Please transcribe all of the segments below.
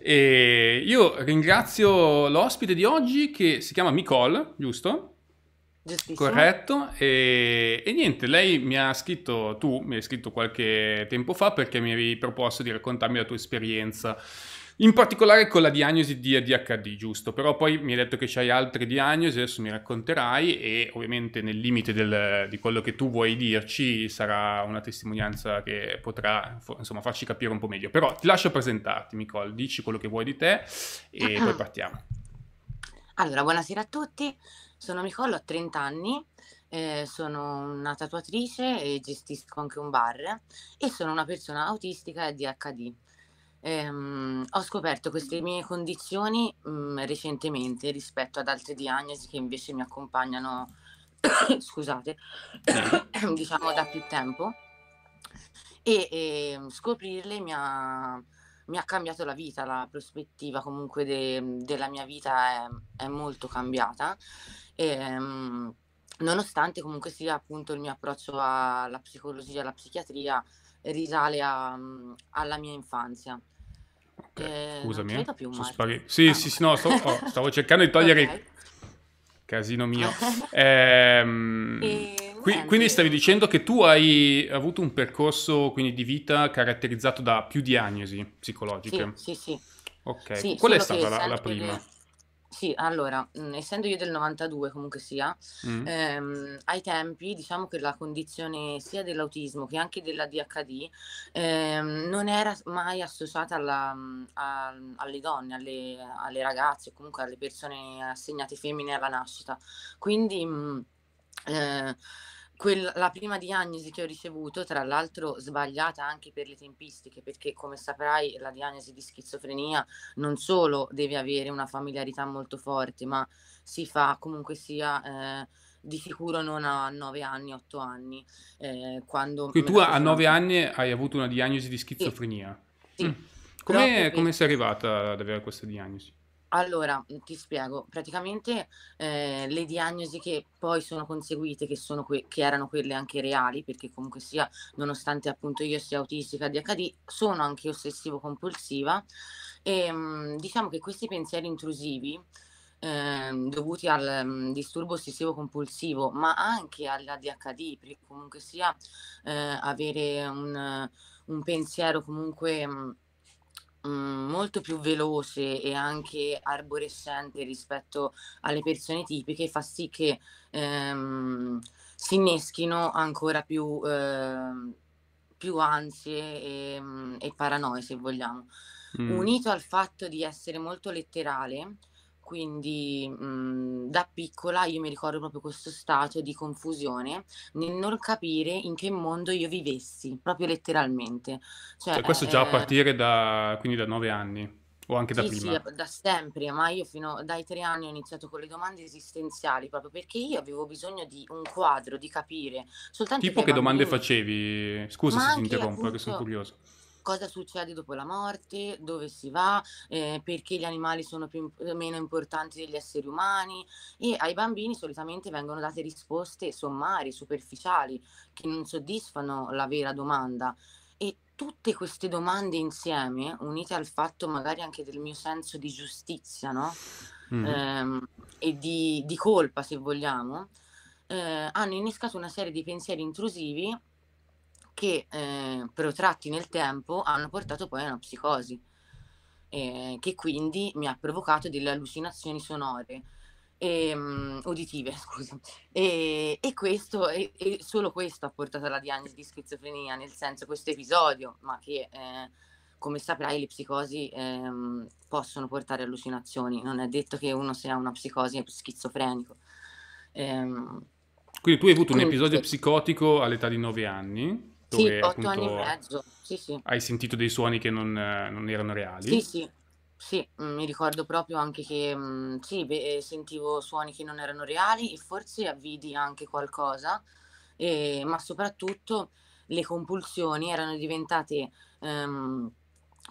E io ringrazio l'ospite di oggi che si chiama Nicole, giusto? Giustissimo. Corretto, e, e, niente, lei mi ha scritto, tu mi hai scritto qualche tempo fa perché mi avevi proposto di raccontarmi la tua esperienza in particolare con la diagnosi di ADHD, giusto? Però poi mi hai detto che c'hai altre diagnosi, adesso mi racconterai e ovviamente nel limite del, di quello che tu vuoi dirci sarà una testimonianza che potrà insomma farci capire un po' meglio. Però ti lascio presentarti Nicole, dici quello che vuoi di te e ah, ah. poi partiamo. Allora, buonasera a tutti, sono Nicole, ho 30 anni, eh, sono una tatuatrice e gestisco anche un bar e sono una persona autistica e ADHD ehm, ho scoperto queste mie condizioni mh, mm, recentemente rispetto ad altre diagnosi che invece mi accompagnano, scusate, diciamo da più tempo e, e ehm, scoprirle mi ha, mi ha, cambiato la vita, la prospettiva comunque de, della mia vita è, è molto cambiata. E, ehm, nonostante comunque sia appunto il mio approccio alla psicologia, alla psichiatria, risale a, mm, alla mia infanzia. Okay, eh, scusami, eh. sono sparito. Sì, ah, sì, sì, no, stavo, oh, stavo cercando di togliere... okay. Casino mio. ehm, qui, quindi stavi dicendo che tu hai avuto un percorso quindi, di vita caratterizzato da più diagnosi psicologiche. Sì, sì, sì. Ok, sì, qual è stata la, la prima? Che sì, allora, mhmm, essendo io del 92 comunque sia, mm. ehm, ai tempi diciamo che la condizione sia dell'autismo che anche della DHD ehm, non era mai associata alla, mhmm, a, alle donne, alle, alle ragazze o comunque alle persone assegnate femmine alla nascita. Quindi... Mh, mhmm, eh, quella, la prima diagnosi che ho ricevuto, tra l'altro sbagliata anche per le tempistiche, perché come saprai la diagnosi di schizofrenia non solo deve avere una familiarità molto forte, ma si fa comunque sia... Eh, di sicuro non a 9 anni, 8 anni. Eh, quando Quindi tu a 9 sono... anni hai avuto una diagnosi di schizofrenia? Sì. sì. Mm. Come, come sei arrivata ad avere questa diagnosi? Allora, mhmm, ti spiego, praticamente eh, le diagnosi che poi sono conseguite, che, sono que- che erano quelle anche reali, perché comunque sia, nonostante appunto io sia autistica ADHD, sono anche ossessivo-compulsiva, e ehm, diciamo che questi pensieri intrusivi, eh, dovuti al mh, mhmm, disturbo ossessivo-compulsivo, ma anche all'ADHD, perché comunque sia eh, avere un, un pensiero comunque... Mh, mhmm, Mhmm, molto più veloce e anche arborescente rispetto alle persone tipiche fa sì che ehm, si inneschino ancora più, eh, più ansie e, mhmm, e, paranoie, se vogliamo. Mm. Unito al fatto di essere molto letterale, quindi mh, mhmm, da piccola io mi ricordo proprio questo stato di confusione nel non capire in che mondo io vivessi, proprio letteralmente. Cioè, cioè questo già a eh, partire da, quindi da nove anni o anche da sì, prima? Sì, da sempre, ma io fino dai tre anni ho iniziato con le domande esistenziali proprio perché io avevo bisogno di un quadro, di capire. Soltanto tipo che bambini... domande facevi? Scusa ma se ti interrompo, eh, appunto... perché sono curioso cosa succede dopo la morte, dove si va, eh, perché gli animali sono più, eh, meno importanti degli esseri umani e ai bambini solitamente vengono date risposte sommarie, superficiali, che non soddisfano la vera domanda. E tutte queste domande insieme, unite al fatto magari anche del mio senso di giustizia, no? Mm. Ehm, e di, di, colpa, se vogliamo, eh, hanno innescato una serie di pensieri intrusivi che eh, protratti nel tempo hanno portato poi a una psicosi, eh, che quindi mi ha provocato delle allucinazioni sonore. E, ehm, uditive, scusa. E, e questo, e, e, solo questo ha portato alla diagnosi di schizofrenia, nel senso questo episodio, ma che eh, come saprai le psicosi ehm, possono portare allucinazioni, non è detto che uno sia una psicosi è schizofrenico. Ehm, quindi tu hai avuto un episodio psicotico all'età di 9 anni? Sì, e otto anni e mezzo. Sì, sì. Hai sentito dei suoni che non, non erano reali? Sì, sì. Sì, mm, mi ricordo proprio anche che mm, sì, beh, sentivo suoni che non erano reali e forse avvidi anche qualcosa, e, ma soprattutto le compulsioni erano diventate ehm,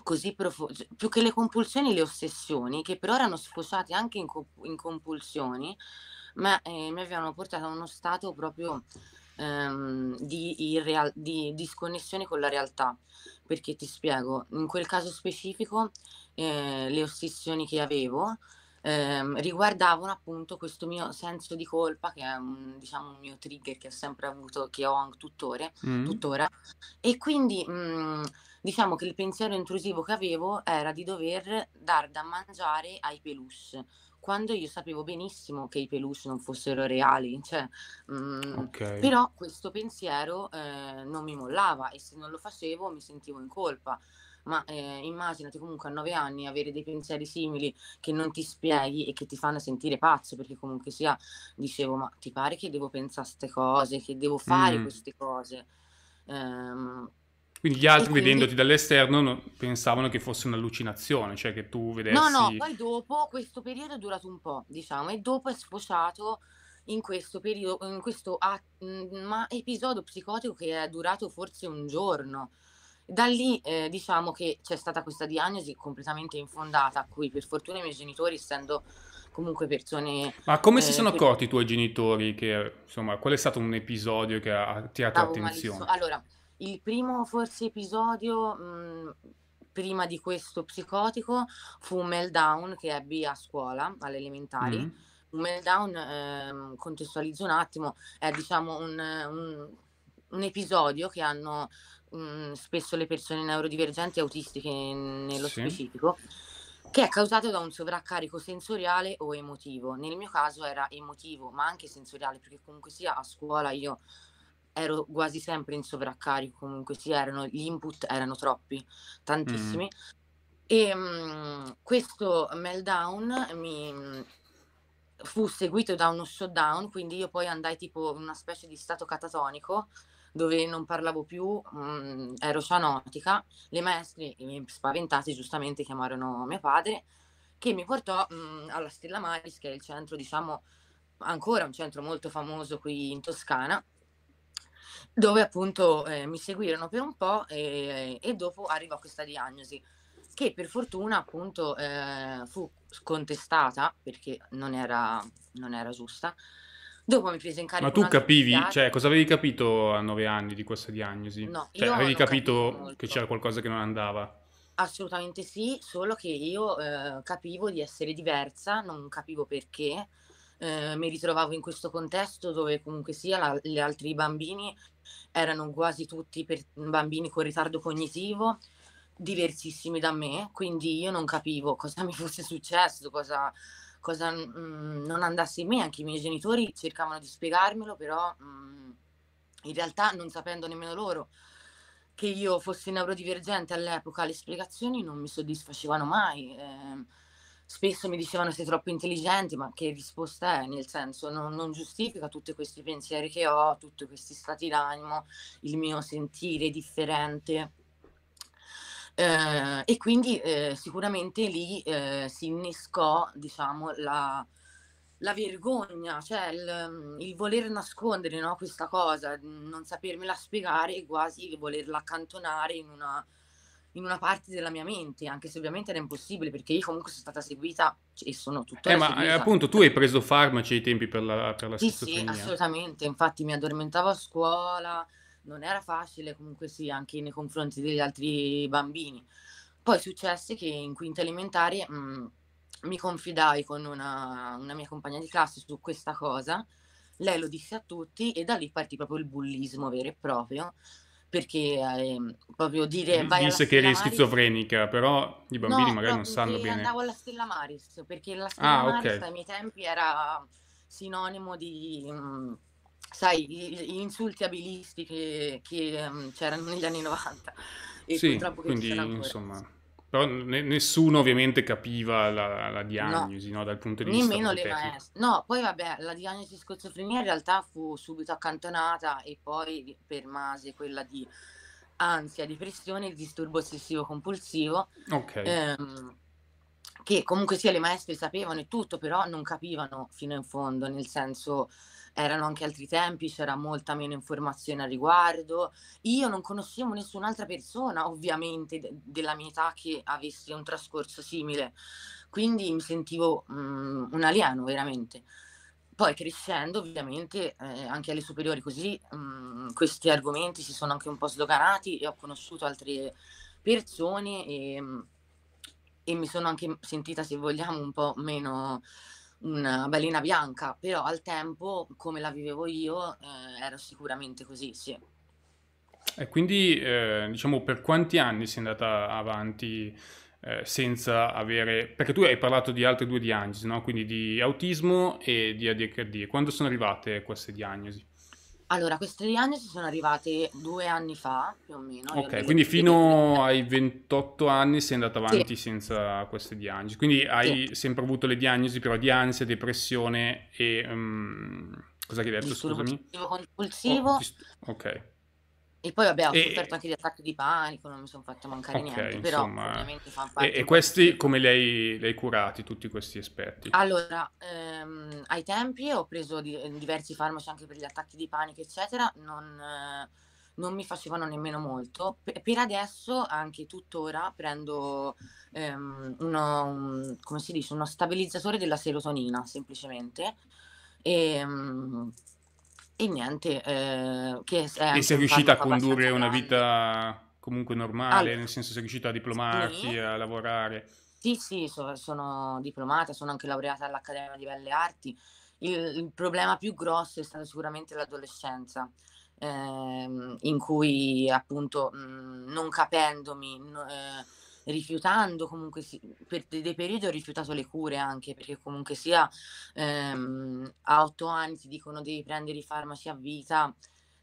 così profonde, cioè, più che le compulsioni, le ossessioni, che però erano sfociate anche in, co- in compulsioni, ma eh, mi avevano portato a uno stato proprio ehm, di, irreal- di disconnessione con la realtà. Perché ti spiego, in quel caso specifico eh, le ossessioni che avevo ehm, riguardavano appunto questo mio senso di colpa, che è un, diciamo, un mio trigger che ho sempre avuto, che ho tuttora. Mm. tuttora. E quindi mh, mm, diciamo che il pensiero intrusivo che avevo era di dover dar da mangiare ai peluche quando io sapevo benissimo che i peluche non fossero reali, cioè, mh, mm, okay. però questo pensiero eh, non mi mollava e se non lo facevo mi sentivo in colpa. Ma eh, immaginati comunque a nove anni avere dei pensieri simili che non ti spieghi e che ti fanno sentire pazzo, perché comunque sia, dicevo, ma ti pare che devo pensare a queste cose, che devo fare mm. queste cose? Ehm, quindi gli altri quindi... vedendoti dall'esterno no, pensavano che fosse un'allucinazione, cioè che tu vedessi... No, no, poi dopo questo periodo è durato un po', diciamo, e dopo è sfociato in questo periodo, in questo a- mm, ma episodio psicotico che è durato forse un giorno. Da lì eh, diciamo che c'è stata questa diagnosi completamente infondata, a cui per fortuna i miei genitori, essendo comunque persone... Ma come eh, si sono accorti per... i tuoi genitori che, insomma, qual è stato un episodio che ha attirato l'attenzione? Allora, il primo forse episodio mh, mhmm, prima di questo psicotico fu un meltdown che ebbi a scuola, alle elementari. Mm-hmm. Un meltdown, eh, contestualizzo un attimo, è diciamo un, un, un episodio che hanno mh, mhmm, spesso le persone neurodivergenti e autistiche nello sì. specifico, che è causato da un sovraccarico sensoriale o emotivo. Nel mio caso era emotivo, ma anche sensoriale, perché comunque sia a scuola io ero quasi sempre in sovraccarico, comunque sì, erano, gli input erano troppi, tantissimi. Mm. E ehm, mh, questo meltdown mi fu seguito da uno shutdown, quindi io poi andai tipo in una specie di stato catatonico dove non parlavo più, mh, mm, ero cianotica, le maestre spaventate giustamente chiamarono mio padre che mi portò mm, alla Stella Maris che è il centro diciamo ancora un centro molto famoso qui in Toscana dove appunto eh, mi seguirono per un po' e, e, dopo arrivò questa diagnosi che per fortuna appunto eh, fu contestata perché non era, non era giusta. Dopo mi prese in carico. Ma tu capivi, psichiatra. cioè, cosa avevi capito a nove anni di questa diagnosi? No, cioè, avevi capito che c'era qualcosa che non andava? Assolutamente sì, solo che io eh, capivo di essere diversa, non capivo perché, eh, mi ritrovavo in questo contesto dove comunque sia la, gli altri bambini erano quasi tutti per, bambini con ritardo cognitivo, diversissimi da me, quindi io non capivo cosa mi fosse successo, cosa, cosa mh, mm, non andasse in me, anche i miei genitori cercavano di spiegarmelo, però mh, mm, in realtà non sapendo nemmeno loro che io fossi neurodivergente all'epoca, le spiegazioni non mi soddisfacevano mai. Eh, spesso mi dicevano sei troppo intelligente, ma che risposta è? Nel senso non, non giustifica tutti questi pensieri che ho, tutti questi stati d'animo, il mio sentire differente. Eh, e quindi eh, sicuramente lì eh, si innescò diciamo, la, la vergogna, cioè il, il voler nascondere no, questa cosa, non sapermela spiegare e quasi volerla accantonare in una in una parte della mia mente, anche se ovviamente era impossibile perché io comunque sono stata seguita cioè, e sono tuttora eh, ma eh, seguita. appunto tu hai preso farmaci ai tempi per la, per la sì, Sì, assolutamente, infatti mi addormentavo a scuola, non era facile comunque sì, anche nei confronti degli altri bambini. Poi successe che in quinta elementare mh, mm, mi confidai con una, una mia compagna di classe su questa cosa, lei lo disse a tutti e da lì partì proprio il bullismo vero e proprio perché eh, proprio dire vai Disse che eri schizofrenica, però i bambini no, magari no, non sanno bene. andavo alla Stella Maris, perché la Stella ah, Maris ai miei tempi era sinonimo di, mh, mhmm, sai, gli insulti abilisti che, che um, c'erano negli anni 90 e sì, purtroppo che quindi, insomma... Però ne- nessuno ovviamente capiva la, la diagnosi, no. No, dal punto di vista Nemmeno le maestre. No, poi vabbè, la diagnosi di schizofrenia in realtà fu subito accantonata e poi permase quella di ansia, depressione e disturbo ossessivo compulsivo. Ok. Ehm, che comunque sia le maestre sapevano e tutto, però non capivano fino in fondo, nel senso erano anche altri tempi, c'era molta meno informazione a riguardo. Io non conoscevo nessun'altra persona, ovviamente, de- della mia età che avesse un trascorso simile, quindi mi sentivo mh, mm, un alieno veramente. Poi crescendo, ovviamente, eh, anche alle superiori così, mh, mm, questi argomenti si sono anche un po' sdoganati e ho conosciuto altre persone e, mm, e mi sono anche sentita, se vogliamo, un po' meno una balena bianca, però al tempo, come la vivevo io, eh, ero sicuramente così, sì. E quindi, eh, diciamo, per quanti anni sei andata avanti eh, senza avere... Perché tu hai parlato di altre due diagnosi, no? Quindi di autismo e di ADHD. Quando sono arrivate queste diagnosi? Allora, queste diagnosi sono arrivate due anni fa, più o meno. Ok, quindi fino ai 28 anni sei andata avanti sì. senza queste diagnosi. Quindi hai sì. sempre avuto le diagnosi però di ansia, depressione e... Um, cosa hai detto, Disturbo scusami? Compulsivo. Oh, dist- ok. E poi vabbè, ho e... sofferto anche di attacchi di panico, non mi sono fatto mancare okay, niente, però ovviamente fa parte. E, e questi come li hai, li hai, curati, tutti questi aspetti? Allora, ehm, ai tempi ho preso di, eh, diversi farmaci anche per gli attacchi di panico, eccetera, non, eh, non mi facevano nemmeno molto. P- per adesso, anche tuttora, prendo ehm, uno, un, come si dice, uno stabilizzatore della serotonina, semplicemente. E, ehm, e niente, ehm, eh, che è e sei riuscita a condurre una grande. vita comunque normale, allora, nel senso sei riuscita a diplomarti, sì. a lavorare. Sì, sì, so, sono diplomata, sono anche laureata all'Accademia di Belle Arti. Il, il problema più grosso è stato sicuramente l'adolescenza, ehm, in cui appunto mh, mhmm, non capendomi... N- eh, rifiutando comunque per dei periodi ho rifiutato le cure anche perché comunque sia ehm, a otto anni ti dicono devi prendere i farmaci a vita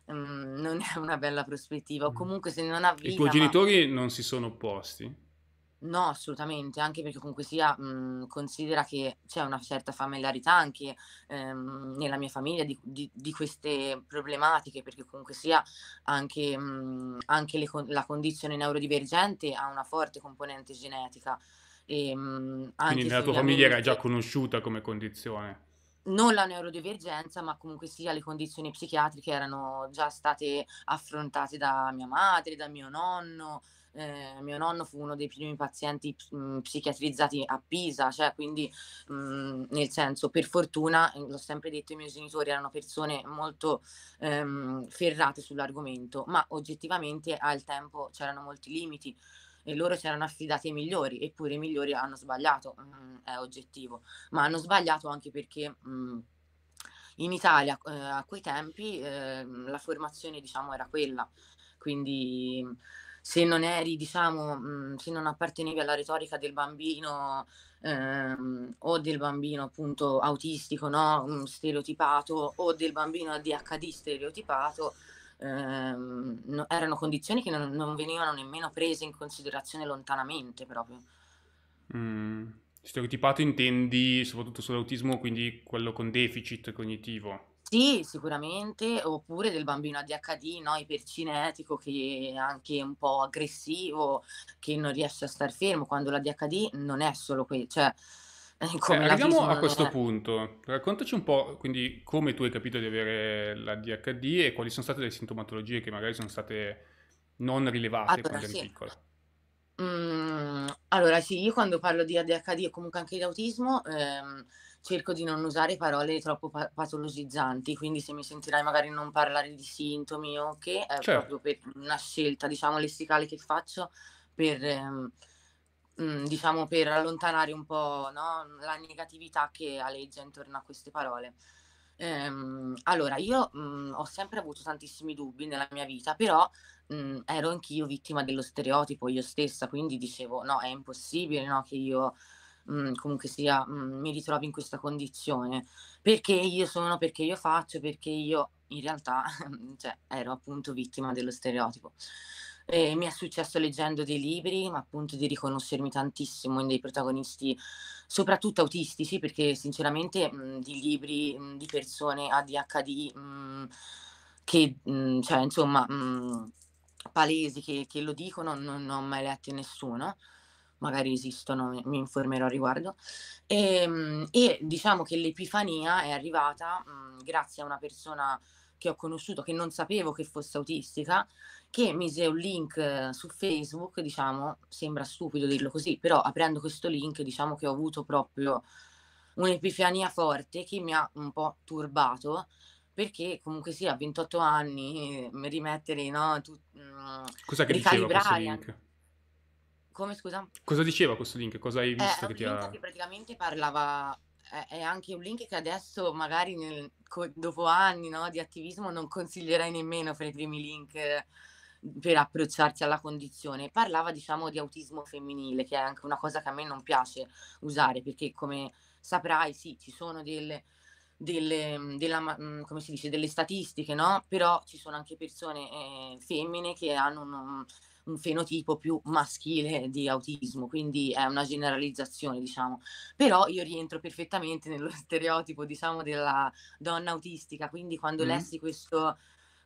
ehm, non è una bella prospettiva o mm. comunque se non ha vita i tuoi ma... genitori non si sono opposti? No, assolutamente, anche perché comunque sia, mh, mhmm, considera che c'è una certa familiarità anche ehm, nella mia famiglia di, di, di, queste problematiche, perché comunque sia anche, mh, mhmm, anche le, la condizione neurodivergente ha una forte componente genetica. E, ehm, mh, Quindi nella tua famiglia era già conosciuta come condizione? non la neurodivergenza, ma comunque sia le condizioni psichiatriche erano già state affrontate da mia madre, da mio nonno, eh, mio nonno fu uno dei primi pazienti mh, mm, psichiatrizzati a Pisa, cioè quindi mh, mm, nel senso per fortuna, eh, l'ho sempre detto, i miei genitori erano persone molto ehm, ferrate sull'argomento, ma oggettivamente al tempo c'erano molti limiti e loro si erano affidati ai migliori, eppure i migliori hanno sbagliato, mh, mm, è oggettivo, ma hanno sbagliato anche perché... Mh, in Italia eh, a quei tempi eh, la formazione diciamo era quella, quindi se non eri, diciamo, mhmm, se non appartenevi alla retorica del bambino ehm, o del bambino appunto autistico, no? stereotipato o del bambino ADHD stereotipato, ehm, no, erano condizioni che non, non, venivano nemmeno prese in considerazione lontanamente proprio. Mm. Stereotipato intendi soprattutto sull'autismo, quindi quello con deficit cognitivo? Sì, sicuramente, oppure del bambino ADHD, no, ipercinetico, che è anche un po' aggressivo, che non riesce a star fermo, quando l'ADHD non è solo quello, cioè... Eh, cioè, arriviamo a questo è... punto, raccontaci un po' quindi come tu hai capito di avere l'ADHD e quali sono state le sintomatologie che magari sono state non rilevate allora, quando eri sì. piccola. Mm, allora sì, io quando parlo di ADHD e comunque anche di autismo... Ehm, cerco di non usare parole troppo pa- patologizzanti, quindi se mi sentirai magari non parlare di sintomi o che è certo. proprio per una scelta, diciamo, lessicale che faccio per, ehm, mhmm, diciamo, per allontanare un po' no, la negatività che aleggia intorno a queste parole. Ehm, allora, io mh, mhmm, ho sempre avuto tantissimi dubbi nella mia vita, però mh, mhmm, ero anch'io vittima dello stereotipo io stessa, quindi dicevo no, è impossibile no, che io Mhmm, comunque sia, mh, mhmm, mi ritrovi in questa condizione. Perché io sono, perché io faccio, perché io in realtà cioè, ero appunto vittima dello stereotipo. E mi è successo leggendo dei libri, ma appunto di riconoscermi tantissimo in dei protagonisti, soprattutto autistici, perché sinceramente mh, mhmm, di libri mh, di persone ADHD mh, che, cioè insomma, palesi che, che, lo dicono, non, non ho mai letto nessuno magari esistono, mi informerò a riguardo. E, ehm, e diciamo che l'epifania è arrivata mh, mhmm, grazie a una persona che ho conosciuto, che non sapevo che fosse autistica, che mise un link eh, su Facebook, diciamo, sembra stupido dirlo così, però aprendo questo link diciamo che ho avuto proprio un'epifania forte che mi ha un po' turbato, perché comunque sì, a 28 anni eh, rimettere, no, tu, mhmm, Cosa che ricalibrare... Diceva come scusa? Cosa diceva questo link? Cosa hai eh, visto? Eh, che un link che praticamente parlava, eh, è, anche un link che adesso magari nel, dopo anni no, di attivismo non consiglierei nemmeno fra i primi link eh, per approcciarsi alla condizione. Parlava diciamo di autismo femminile, che è anche una cosa che a me non piace usare, perché come saprai sì, ci sono delle... Delle, mm, della, mm, dice, delle, statistiche, no? Però ci sono anche persone eh, femmine che hanno un, un fenotipo più maschile di autismo, quindi è una generalizzazione, diciamo. Però io rientro perfettamente nello stereotipo, diciamo, della donna autistica, quindi quando mm. lessi questo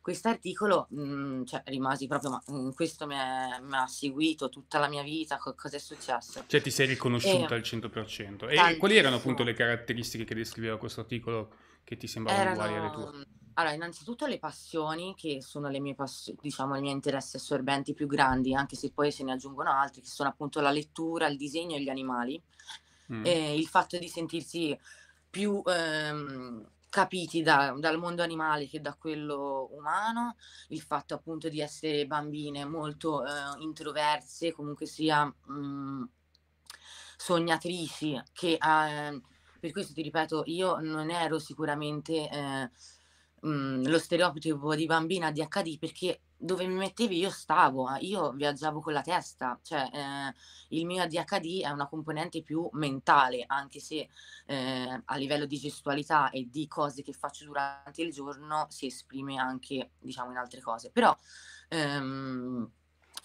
quest'articolo mh, mhmm, cioè, rimasi proprio, ma mh, mhmm, questo mi, ha seguito tutta la mia vita, co- cosa è successo. Cioè ti sei riconosciuta e, al 100%. E, e quali erano appunto le caratteristiche che descriveva questo articolo che ti sembravano erano, uguali alle tue? Allora, innanzitutto le passioni, che sono le mie passioni, diciamo, i miei interessi assorbenti più grandi, anche se poi se ne aggiungono altri, che sono appunto la lettura, il disegno e gli animali. Mm. E eh, il fatto di sentirsi più ehm, capiti da, dal mondo animale che da quello umano, il fatto appunto di essere bambine molto eh, introverse, comunque sia mh, sognatrici, che eh, per questo ti ripeto, io non ero sicuramente eh, Mhmm, lo stereotipo di bambina di HD perché dove mi mettevi io stavo, io viaggiavo con la testa, cioè eh, il mio ADHD è una componente più mentale, anche se eh, a livello di gestualità e di cose che faccio durante il giorno si esprime anche, diciamo, in altre cose. Però ehm,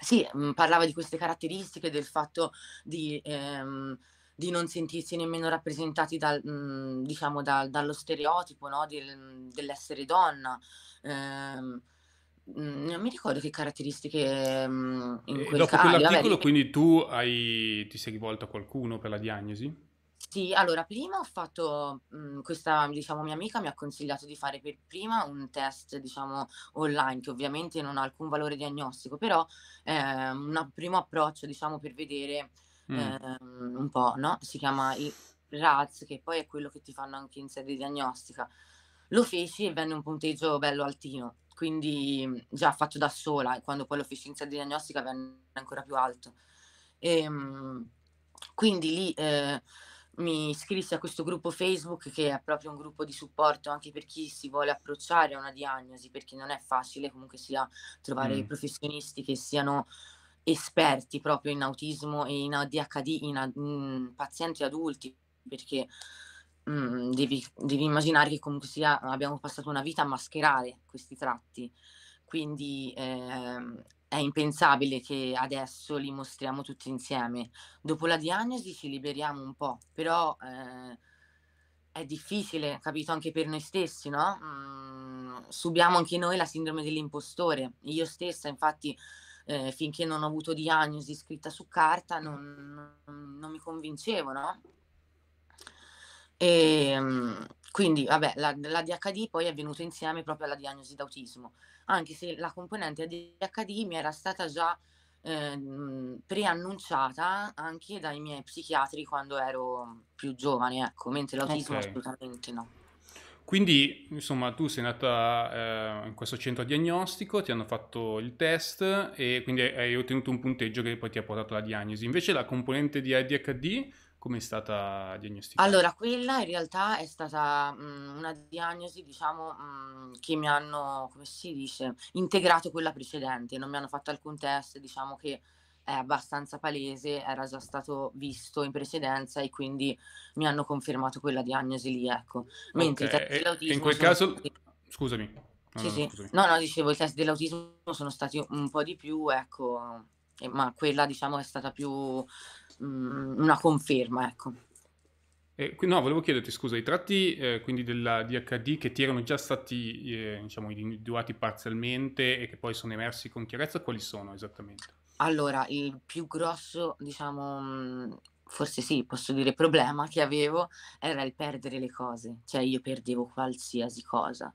sì, mhmm, parlava di queste caratteristiche, del fatto di... Ehm, di non sentirsi nemmeno rappresentati dal, mh, mhmm, diciamo da, dallo stereotipo no? Del, mhmm, dell'essere donna. Eh, non mi ricordo che caratteristiche mh, in quel Dopo caso. quell'articolo, vabbè, quindi tu hai, ti sei rivolto a qualcuno per la diagnosi? Sì, allora prima ho fatto, mh, questa diciamo mia amica mi ha consigliato di fare per prima un test diciamo online che ovviamente non ha alcun valore diagnostico, però è eh, un primo approccio diciamo per vedere mm. ehm, un po', no? Si chiama i RADS, che poi è quello che ti fanno anche in sede diagnostica. Lo feci e venne un punteggio bello altino, quindi mm, già fatto da sola, e quando poi lo feci in sede diagnostica venne ancora più alto. E, ehm, quindi lì eh, mi iscrissi a questo gruppo Facebook che è proprio un gruppo di supporto anche per chi si vuole approcciare a una diagnosi, perché non è facile comunque sia trovare mm. professionisti che siano esperti proprio in autismo e in ADHD, in, a- in mm, pazienti adulti, perché mh, mm, devi, devi, immaginare che comunque sia, abbiamo passato una vita a mascherare questi tratti, quindi eh, è impensabile che adesso li mostriamo tutti insieme. Dopo la diagnosi ci liberiamo un po', però eh, è difficile, capito, anche per noi stessi, no? Mm, subiamo anche noi la sindrome dell'impostore. Io stessa, infatti eh, finché non ho avuto diagnosi scritta su carta non, non mi convincevo, no? E, ehm, quindi, vabbè, la, la, DHD poi è venuta insieme proprio alla diagnosi d'autismo, anche se la componente ADHD mi era stata già eh, preannunciata anche dai miei psichiatri quando ero più giovane, ecco, mentre l'autismo okay. assolutamente no. Quindi, insomma, tu sei andata eh, in questo centro diagnostico, ti hanno fatto il test e quindi hai ottenuto un punteggio che poi ti ha portato alla diagnosi. Invece la componente di ADHD come è stata diagnosticata? Allora, quella in realtà è stata mh, mm, una diagnosi, diciamo, mh, mm, che mi hanno, come si dice, integrato quella precedente, non mi hanno fatto alcun test, diciamo che è abbastanza palese, era già stato visto in precedenza e quindi mi hanno confermato quella diagnosi lì, ecco. Mentre okay. e, in quel caso scusami. No, sì, no, sì. Scusami. no, no, dicevo, i test dell'autismo sono stati un po' di più, ecco, ma quella diciamo è stata più mh, mm, una conferma, ecco. Eh, no, volevo chiederti, scusa, i tratti eh, quindi della DHD che ti erano già stati eh, diciamo, individuati parzialmente e che poi sono emersi con chiarezza, quali sono esattamente? Allora, il più grosso, diciamo, mhmm, forse sì, posso dire, problema che avevo era il perdere le cose, cioè io perdevo qualsiasi cosa,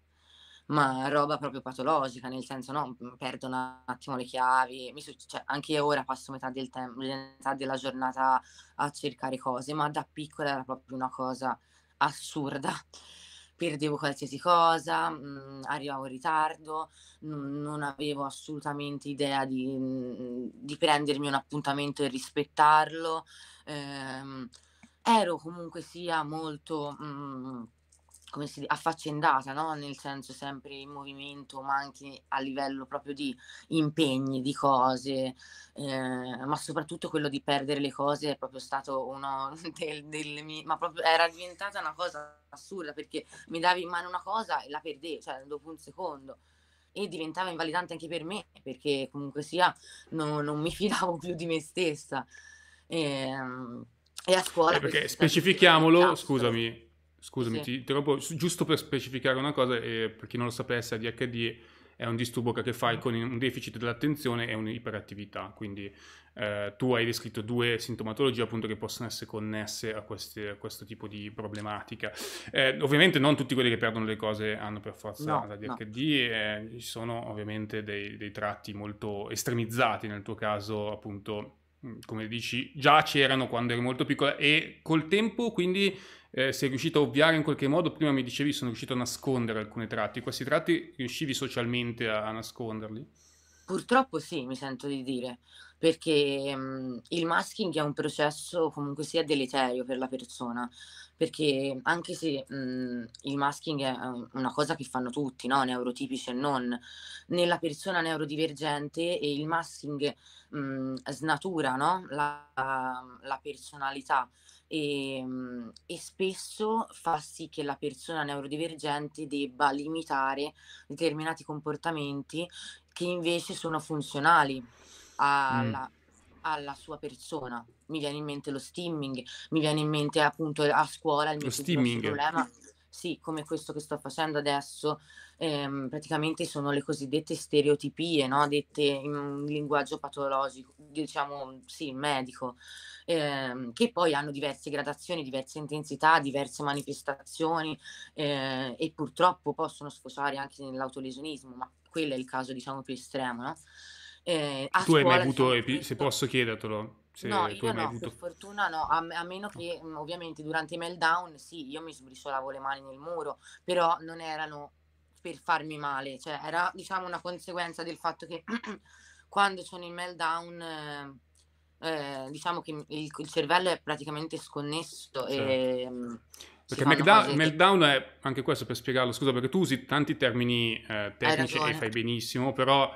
ma roba proprio patologica, nel senso no, mhmm, perdo un attimo le chiavi, succe- cioè, anche ora passo metà, del tempo, metà della giornata a cercare cose, ma da piccola era proprio una cosa assurda perdevo qualsiasi cosa, mh, mm, arrivavo in ritardo, mh, non avevo assolutamente idea di, mm, di, prendermi un appuntamento e rispettarlo. Eh, ero comunque sia molto mm, come si, affaccendata, no? nel senso sempre in movimento, ma anche a livello proprio di impegni, di cose, eh, ma soprattutto quello di perdere le cose è proprio stato uno del, delle mie, ma proprio era diventata una cosa assurda perché mi davi in mano una cosa e la perdevo, cioè dopo un secondo e diventava invalidante anche per me perché comunque sia non, non mi fidavo più di me stessa. E, ehm, e a scuola... Eh perché specifichiamolo, scusami, Scusami, sì. ti interrompo, giusto per specificare una cosa, eh, per chi non lo sapesse, ADHD è un disturbo che ha a che fare con un deficit dell'attenzione e un'iperattività, quindi eh, tu hai descritto due sintomatologie appunto che possono essere connesse a, queste, a questo tipo di problematica. Eh, ovviamente non tutti quelli che perdono le cose hanno per forza no, DHD, no. Eh, ci sono ovviamente dei, dei tratti molto estremizzati, nel tuo caso appunto, mm, come dici, già c'erano quando eri molto piccola e col tempo quindi eh, sei riuscito a ovviare in qualche modo, prima mi dicevi sono riuscito a nascondere alcuni tratti, questi tratti riuscivi socialmente a, a nasconderli? Purtroppo sì, mi sento di dire, perché um, il masking è un processo comunque sia deleterio per la persona, perché anche se um, il masking è mm, una cosa che fanno tutti, no? neurotipici e non, nella persona neurodivergente il masking um, snatura no? la, la, personalità e, ehm, e, spesso fa sì che la persona neurodivergente debba limitare determinati comportamenti che invece sono funzionali alla, mm alla sua persona. Mi viene in mente lo steaming, mi viene in mente appunto a scuola il mio lo steaming. problema sì, come questo che sto facendo adesso, ehm, praticamente sono le cosiddette stereotipie, no? dette in un linguaggio patologico, diciamo sì, medico, ehm, che poi hanno diverse gradazioni, diverse intensità, diverse manifestazioni eh, e purtroppo possono sfociare anche nell'autolesionismo, ma quello è il caso diciamo più estremo. No? Eh, tu hai mai avuto, diciamo, se posso chiedertelo, se no, io no, avuto... per fortuna no, a, a, meno che mhmm, ovviamente durante i meltdown sì, io mi sbriciolavo le mani nel muro, però non erano per farmi male, cioè era diciamo una conseguenza del fatto che quando sono in meltdown eh, eh, diciamo che il, il, cervello è praticamente sconnesso certo. e... Mhmm, perché meltdown, meltdown è, anche questo per spiegarlo, scusa perché tu usi tanti termini eh, tecnici e fai benissimo, però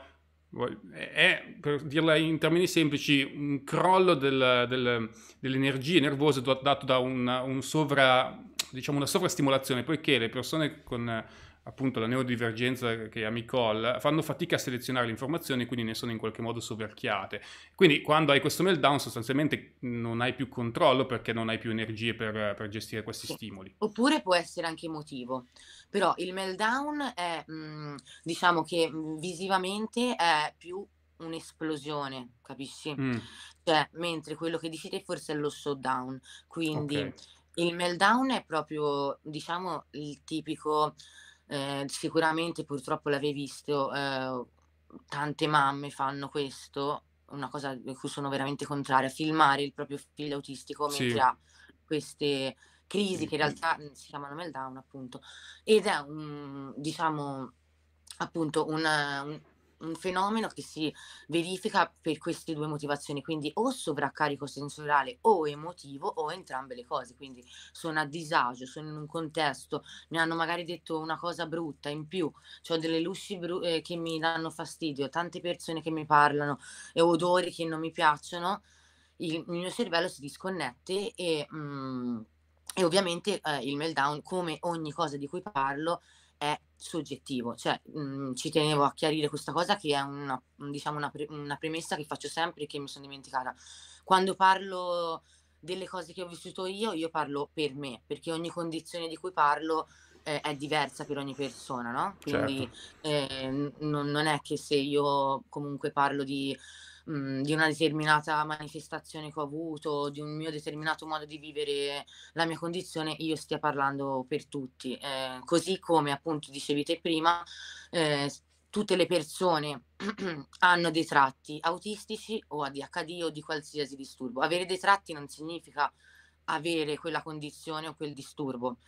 è, per dirla in termini semplici, un crollo del, del, delle energie nervose dato da una, un sovra, diciamo una sovrastimolazione, poiché le persone con appunto la neurodivergenza che ha Micol, fanno fatica a selezionare le informazioni, quindi ne sono in qualche modo soverchiate. Quindi quando hai questo meltdown sostanzialmente non hai più controllo perché non hai più energie per, per gestire questi stimoli. Oppure può essere anche emotivo, però il meltdown è, mm, diciamo che mm, visivamente è più un'esplosione, capisci? Mm. Cioè, mentre quello che dici te forse è lo showdown, quindi... Okay. Il meltdown è proprio, diciamo, il tipico eh, sicuramente purtroppo l'avevi visto, eh, tante mamme fanno questo, una cosa di cui sono veramente contraria, filmare il proprio figlio autistico sì. mentre ha queste crisi che in realtà mhmm, si chiamano meltdown appunto ed è un diciamo appunto un, un un fenomeno che si verifica per queste due motivazioni, quindi o sovraccarico sensoriale o emotivo o entrambe le cose, quindi sono a disagio, sono in un contesto, mi hanno magari detto una cosa brutta in più, ho delle luci bru- eh, che mi danno fastidio, tante persone che mi parlano e odori che non mi piacciono, il, mio cervello si disconnette e... Mh, mm, e ovviamente eh, il meltdown, come ogni cosa di cui parlo, è soggettivo, cioè mh, mhmm, ci tenevo a chiarire questa cosa che è una, diciamo una, pre- una premessa che faccio sempre e che mi sono dimenticata. Quando parlo delle cose che ho vissuto io, io parlo per me, perché ogni condizione di cui parlo eh, è diversa per ogni persona, no? Quindi certo. eh, non, non, è che se io comunque parlo di Mhmm, di una determinata manifestazione che ho avuto, di un mio determinato modo di vivere la mia condizione, io stia parlando per tutti. Eh, così come appunto dicevi te prima, eh, tutte le persone hanno dei tratti autistici o ADHD o di qualsiasi disturbo. Avere dei tratti non significa avere quella condizione o quel disturbo,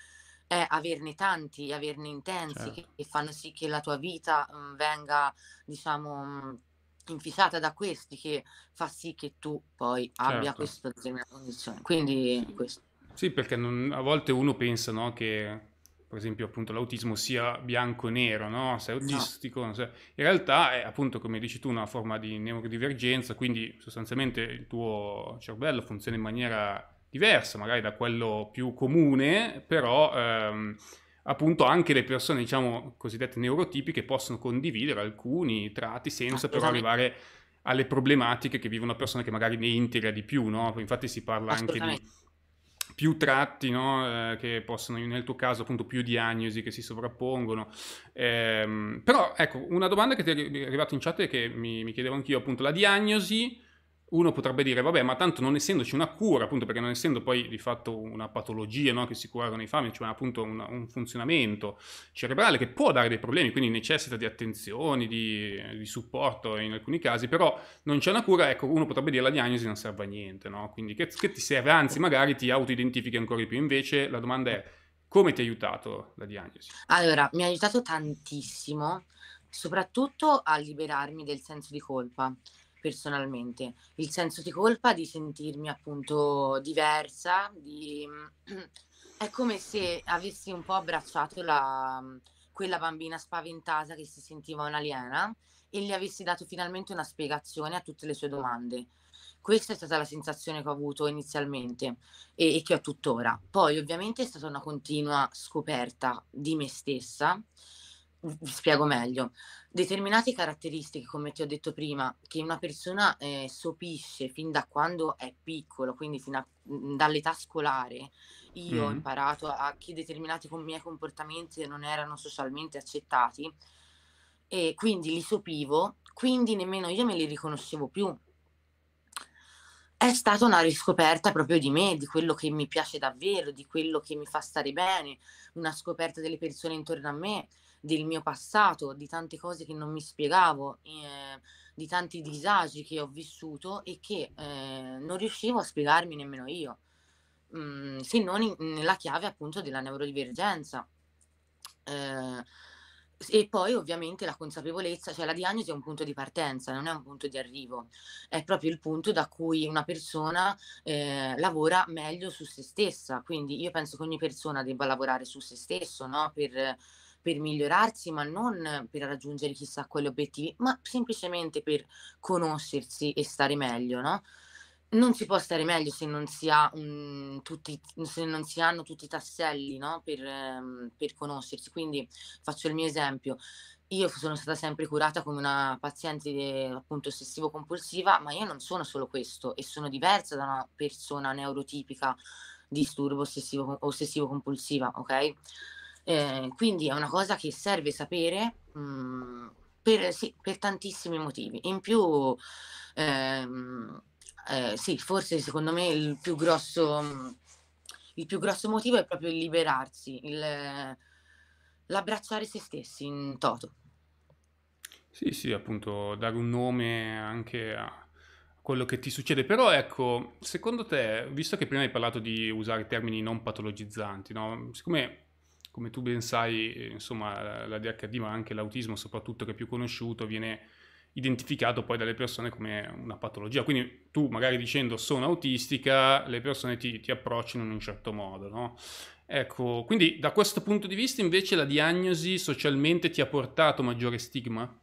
è averne tanti, averne intensi certo. che, fanno sì che la tua vita mhmm, venga, diciamo, mh, mhmm, inficiata da questi che fa sì che tu poi abbia certo. questa determinata condizione. Quindi sì. questo. Sì, perché non, a volte uno pensa no, che per esempio appunto l'autismo sia bianco-nero, no? se esatto. autistico, no. se... in realtà è appunto come dici tu una forma di neurodivergenza, quindi sostanzialmente il tuo cervello funziona in maniera diversa magari da quello più comune, però ehm, appunto anche le persone, diciamo, cosiddette neurotipiche possono condividere alcuni tratti senza ah, però esatto. arrivare alle problematiche che vive una persona che magari ne integra di più, no? Infatti si parla anche di più tratti no? eh, che possono, nel tuo caso, appunto più diagnosi che si sovrappongono. Ehm, però ecco, una domanda che ti è arrivata in chat e che mi, mi chiedevo anch'io, appunto, la diagnosi uno potrebbe dire, vabbè, ma tanto non essendoci una cura, appunto perché non essendo poi di fatto una patologia no, che si cura con i farmaci, cioè ma appunto un, un, funzionamento cerebrale che può dare dei problemi, quindi necessita di attenzioni, di, di, supporto in alcuni casi, però non c'è una cura, ecco, uno potrebbe dire la diagnosi non serve a niente, no? Quindi che, che ti serve? Anzi, magari ti autoidentifichi ancora di più. Invece la domanda è, come ti ha aiutato la diagnosi? Allora, mi ha aiutato tantissimo, soprattutto a liberarmi del senso di colpa personalmente, il senso di colpa di sentirmi appunto diversa, di... è come se avessi un po' abbracciato la, quella bambina spaventata che si sentiva un'aliena e gli avessi dato finalmente una spiegazione a tutte le sue domande. Questa è stata la sensazione che ho avuto inizialmente e, e che ho tuttora. Poi ovviamente è stata una continua scoperta di me stessa, vi spiego meglio determinate caratteristiche, come ti ho detto prima, che una persona eh, sopisce fin da quando è piccolo, quindi a, mhmm, dall'età scolare, io mm. ho imparato a che determinati con miei comportamenti non erano socialmente accettati e quindi li sopivo, quindi nemmeno io me li riconoscevo più. È stata una riscoperta proprio di me, di quello che mi piace davvero, di quello che mi fa stare bene, una scoperta delle persone intorno a me, del mio passato, di tante cose che non mi spiegavo, eh, di tanti disagi che ho vissuto e che eh, non riuscivo a spiegarmi nemmeno io, mh, mm, se non in, nella chiave appunto della neurodivergenza. Eh, e poi ovviamente la consapevolezza, cioè la diagnosi è un punto di partenza, non è un punto di arrivo, è proprio il punto da cui una persona eh, lavora meglio su se stessa, quindi io penso che ogni persona debba lavorare su se stesso, no? Per, per migliorarsi, ma non per raggiungere chissà quegli obiettivi, ma semplicemente per conoscersi e stare meglio, no? Non si può stare meglio se non si, ha, um, tutti, se non si hanno tutti i tasselli no? per, um, per conoscersi. Quindi faccio il mio esempio. Io sono stata sempre curata come una paziente de, appunto ossessivo-compulsiva, ma io non sono solo questo e sono diversa da una persona neurotipica disturbo ossessivo, compulsiva ok? Ehm, quindi è una cosa che serve sapere mh, mm, per, sì, per, tantissimi motivi. In più, ehm, eh, sì, forse secondo me il più grosso, il più grosso motivo è proprio il liberarsi, il, l'abbracciare se stessi in toto. Sì, sì, appunto, dare un nome anche a quello che ti succede. Però ecco, secondo te, visto che prima hai parlato di usare termini non patologizzanti, no? siccome come tu ben sai, eh, insomma, la DHD, ma anche l'autismo, soprattutto che è più conosciuto, viene identificato poi dalle persone come una patologia. Quindi tu magari dicendo sono autistica, le persone ti, ti approcciano in un certo modo, no? Ecco, quindi da questo punto di vista invece la diagnosi socialmente ti ha portato maggiore stigma?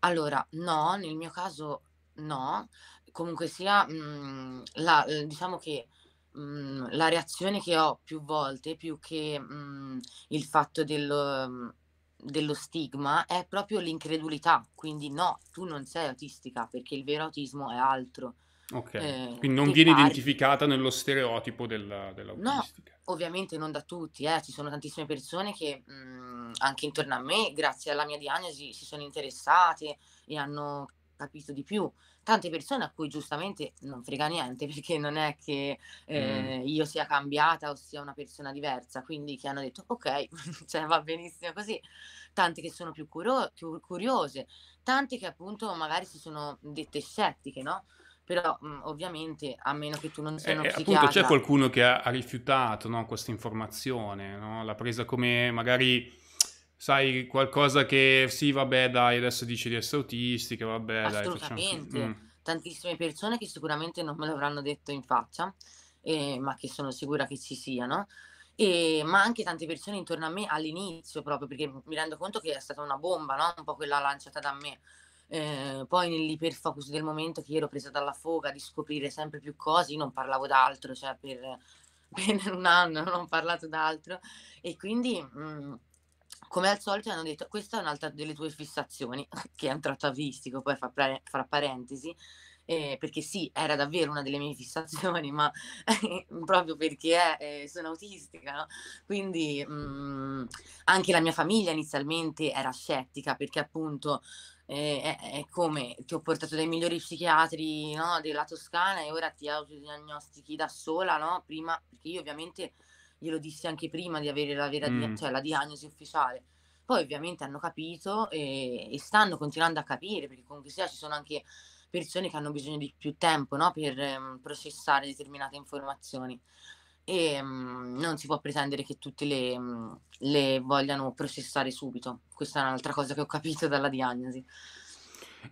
Allora, no, nel mio caso no, comunque sia, mh, mm, la, diciamo che Mhmm, la reazione che ho più volte, più che mh, mhmm, il fatto dello, mhmm, dello stigma, è proprio l'incredulità. Quindi no, tu non sei autistica perché il vero autismo è altro. Ok, eh, quindi non viene parli. identificata nello stereotipo della, dell'autistica. No, ovviamente non da tutti, eh. ci sono tantissime persone che mh, anche intorno a me, grazie alla mia diagnosi, si sono interessate e hanno capito di più tante persone a cui giustamente non frega niente perché non è che eh, mm. Ehm, io sia cambiata o sia una persona diversa, quindi che hanno detto ok, cioè va benissimo così, tante che sono più, curo- più curiose, tante che appunto magari si sono dette scettiche, no? Però mhmm, ovviamente a meno che tu non sia eh, uno eh, Appunto c'è qualcuno che ha, ha rifiutato no, questa informazione, no? l'ha presa come magari sai, qualcosa che sì, vabbè, dai, adesso dici di essere autistica, vabbè, Assolutamente. Dai, facciamo... mm. Tantissime persone che sicuramente non me l'avranno detto in faccia, eh, ma che sono sicura che ci siano. E, ma anche tante persone intorno a me all'inizio proprio perché mi rendo conto che è stata una bomba, no? un po' quella lanciata da me. Eh, poi nell'iperfocus del momento che io ero presa dalla foga di scoprire sempre più cose, io non parlavo d'altro, cioè per, per un anno non ho parlato d'altro e quindi mh, mm, come al solito hanno detto questa è un'altra delle tue fissazioni che è un tratto avvistico poi fra, fra parentesi eh, perché sì era davvero una delle mie fissazioni ma eh, proprio perché eh, sono autistica no? quindi mh, mm, anche la mia famiglia inizialmente era scettica perché appunto eh, è, è, come ti ho portato dai migliori psichiatri no, della Toscana e ora ti autodiagnostichi da sola no? prima perché io ovviamente glielo dissi anche prima di avere la, vera mm. di- cioè, la diagnosi ufficiale. Poi ovviamente hanno capito e, e stanno continuando a capire, perché comunque sia ci sono anche persone che hanno bisogno di più tempo no? per ehm, processare determinate informazioni e mh, mm, non si può pretendere che tutte le, mh, mm, le vogliano processare subito. Questa è un'altra cosa che ho capito dalla diagnosi.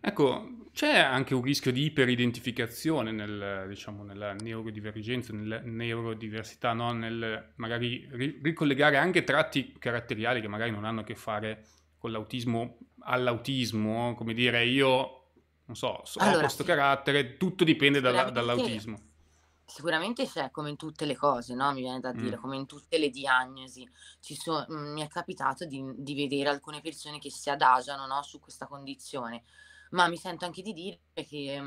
Ecco, c'è anche un rischio di iperidentificazione nel, diciamo, nella neurodivergenza, nella neurodiversità, no? nel magari ri- ricollegare anche tratti caratteriali che magari non hanno a che fare con l'autismo all'autismo, come dire io, non so, so allora, questo sì. carattere, tutto dipende dalla, dall'autismo. Sicuramente c'è, come in tutte le cose, no? mi viene da dire, mm. come in tutte le diagnosi. So, mm, mi è capitato di, di, vedere alcune persone che si adagiano no? su questa condizione ma mi sento anche di dire che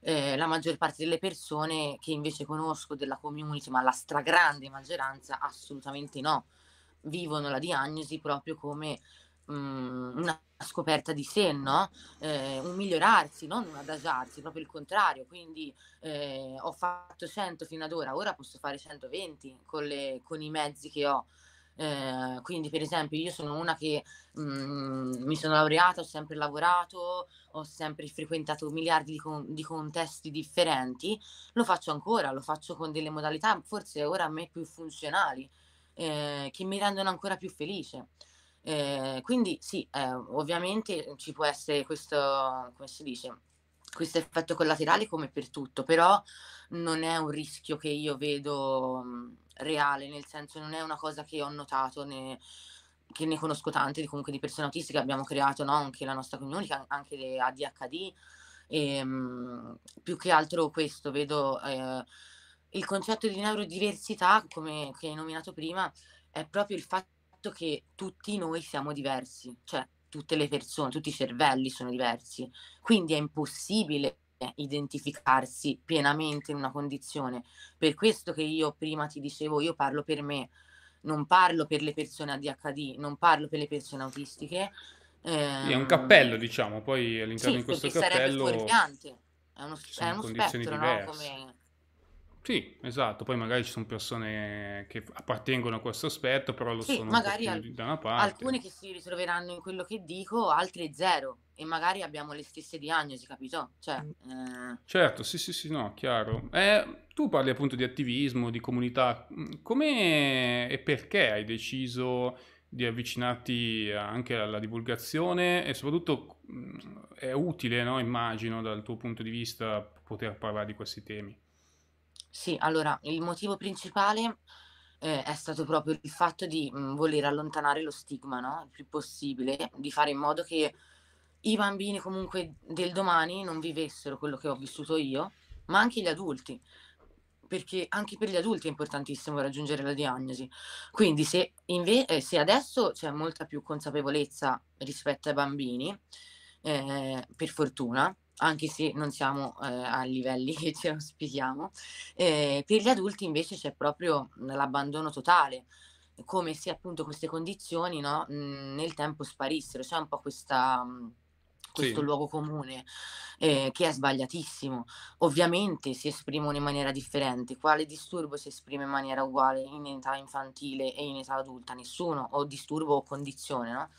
eh, la maggior parte delle persone che invece conosco della community, ma la stragrande maggioranza, assolutamente no, vivono la diagnosi proprio come mh, mhmm, una scoperta di sé, no? eh, un migliorarsi, non un adagiarsi, proprio il contrario. Quindi eh, ho fatto 100 fino ad ora, ora posso fare 120 con, le, con i mezzi che ho. Ehm, quindi, per esempio, io sono una che mh, mhmm, mi sono laureata, ho sempre lavorato, ho sempre frequentato miliardi di, con- di, contesti differenti. Lo faccio ancora, lo faccio con delle modalità forse ora a me più funzionali, eh, che mi rendono ancora più felice. Eh, quindi sì, ehm, ovviamente ci può essere questo, come si dice, questo effetto collaterale come per tutto, però non è un rischio che io vedo mhmm, reale, nel senso non è una cosa che ho notato né che ne conosco tante, comunque di persone autistiche abbiamo creato no? anche la nostra community, anche le ADHD. E, ehm, mh, più che altro questo, vedo eh, il concetto di neurodiversità, come hai nominato prima, è proprio il fatto che tutti noi siamo diversi, cioè tutte le persone, tutti i cervelli sono diversi, quindi è impossibile eh, identificarsi pienamente in una condizione. Per questo che io prima ti dicevo, io parlo per me, non parlo per le persone ADHD, non parlo per le persone autistiche. Ehm... È un ehm, cappello, diciamo, poi all'interno sì, di questo cappello... È uno, è uno spettro, no? Come... Sì, esatto. Poi magari ci sono persone che appartengono a questo aspetto, però lo sì, sono magari al- da una parte. Alcuni che si ritroveranno in quello che dico, altri zero e magari abbiamo le stesse diagnosi, capito? Cioè, mm. eh... Certo, sì, sì, sì, no, chiaro. Eh, tu parli appunto di attivismo, di comunità. Mm, come e perché hai deciso di avvicinarti anche alla divulgazione e soprattutto mm, è utile, no? immagino, dal tuo punto di vista poter parlare di questi temi? Sì, allora, il motivo principale eh, è stato proprio il fatto di mh, voler allontanare lo stigma, no? Il più possibile, di fare in modo che i bambini comunque del domani non vivessero quello che ho vissuto io, ma anche gli adulti, perché anche per gli adulti è importantissimo raggiungere la diagnosi. Quindi se, inve- eh, se adesso c'è molta più consapevolezza rispetto ai bambini, eh, per fortuna, anche se non siamo eh, a livelli che ci auspichiamo, eh, per gli adulti invece c'è proprio l'abbandono totale come se appunto queste condizioni no, nel tempo sparissero, c'è un po' questa, questo sì. luogo comune, eh, che è sbagliatissimo. Ovviamente si esprimono in maniera differente. Quale disturbo si esprime in maniera uguale in età infantile e in età adulta? Nessuno, o disturbo o condizione, no?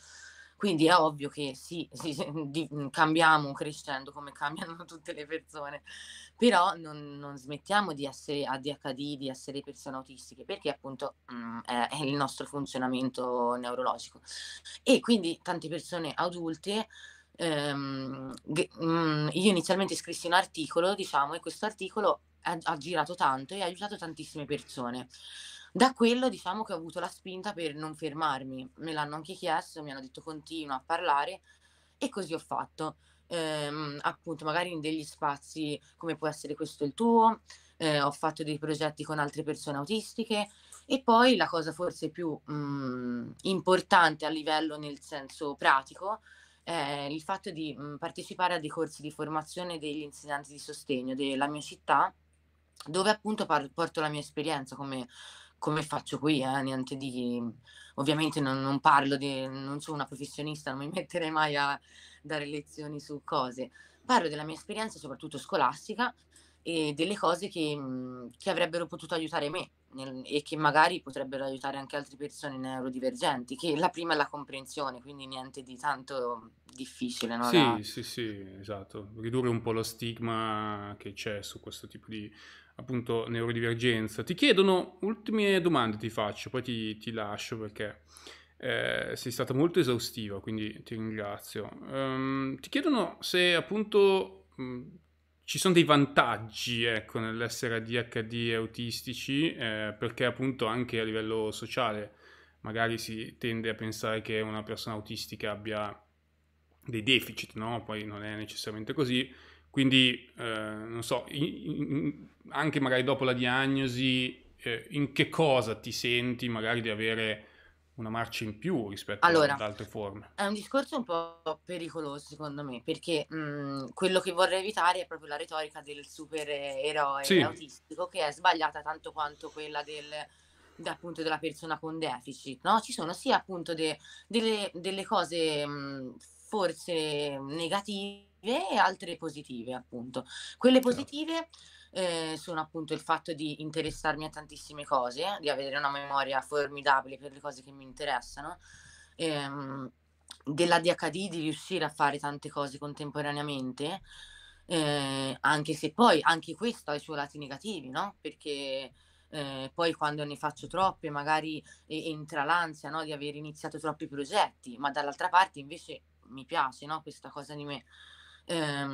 Quindi è ovvio che sì, sì di, cambiamo crescendo come cambiano tutte le persone, però non, non, smettiamo di essere ADHD, di essere persone autistiche, perché appunto mh, mm, è, è, il nostro funzionamento neurologico. E quindi tante persone adulte ehm, mh, mm, io inizialmente scrissi un articolo, diciamo, e questo articolo ha, ha girato tanto e ha aiutato tantissime persone. Da quello diciamo che ho avuto la spinta per non fermarmi, me l'hanno anche chiesto, mi hanno detto continua a parlare e così ho fatto. Ehm, appunto, magari in degli spazi come può essere questo il tuo, eh, ho fatto dei progetti con altre persone autistiche e poi la cosa forse più mh, mm, importante a livello nel senso pratico eh, il fatto di mh, mhmm, partecipare a dei corsi di formazione degli insegnanti di sostegno della mia città, dove appunto par- porto la mia esperienza come, come faccio qui, eh, niente di... Ovviamente non, non parlo, di, non sono una professionista, non mi metterei mai a dare lezioni su cose. Parlo della mia esperienza soprattutto scolastica, e delle cose che, mhmm, che, avrebbero potuto aiutare me nel, e che magari potrebbero aiutare anche altre persone neurodivergenti, che la prima è la comprensione, quindi niente di tanto difficile. No? Sì, la... sì, sì, esatto, ridurre un po' lo stigma che c'è su questo tipo di appunto neurodivergenza. Ti chiedono ultime domande, ti faccio, poi ti, ti lascio perché... Eh, sei stata molto esaustiva, quindi ti ringrazio. Um, ti chiedono se appunto mh, mhmm, ci sono dei vantaggi ecco, nell'essere ADHD autistici eh, perché appunto anche a livello sociale magari si tende a pensare che una persona autistica abbia dei deficit, no? poi non è necessariamente così, quindi eh, non so, in, in, anche magari dopo la diagnosi eh, in che cosa ti senti magari di avere una marcia in più rispetto allora, ad altre forme. È un discorso un po' pericoloso secondo me, perché mh, mhmm, quello che vorrei evitare è proprio la retorica del supereroe sì. autistico, che è sbagliata tanto quanto quella del appunto della persona con deficit, no? Ci sono sia appunto de, delle, delle, cose mh, mhmm, forse negative e altre positive, appunto. Quelle positive certo eh, sono appunto il fatto di interessarmi a tantissime cose, di avere una memoria formidabile per le cose che mi interessano, ehm, dell'ADHD di riuscire a fare tante cose contemporaneamente, eh, anche se poi anche questo ha i suoi lati negativi, no? Perché eh, poi quando ne faccio troppe magari entra l'ansia no? di aver iniziato troppi progetti, ma dall'altra parte invece mi piace no? questa cosa di me. Eh,